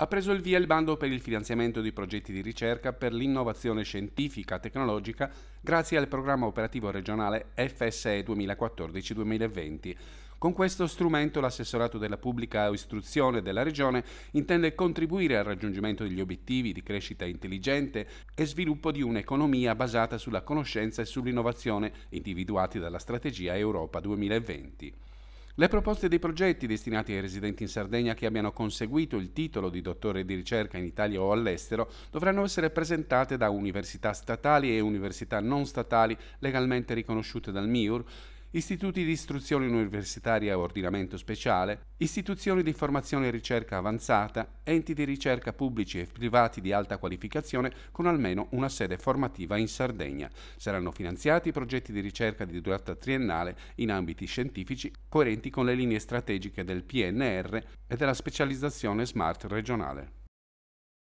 ha preso il via il bando per il finanziamento di progetti di ricerca per l'innovazione scientifica tecnologica grazie al programma operativo regionale FSE 2014-2020. Con questo strumento l'assessorato della pubblica istruzione della Regione intende contribuire al raggiungimento degli obiettivi di crescita intelligente e sviluppo di un'economia basata sulla conoscenza e sull'innovazione individuati dalla strategia Europa 2020. Le proposte dei progetti destinati ai residenti in Sardegna che abbiano conseguito il titolo di dottore di ricerca in Italia o all'estero dovranno essere presentate da università statali e università non statali legalmente riconosciute dal MIUR istituti di istruzione universitaria a ordinamento speciale, istituzioni di formazione e ricerca avanzata, enti di ricerca pubblici e privati di alta qualificazione con almeno una sede formativa in Sardegna. Saranno finanziati progetti di ricerca di durata triennale in ambiti scientifici coerenti con le linee strategiche del PNR e della specializzazione smart regionale.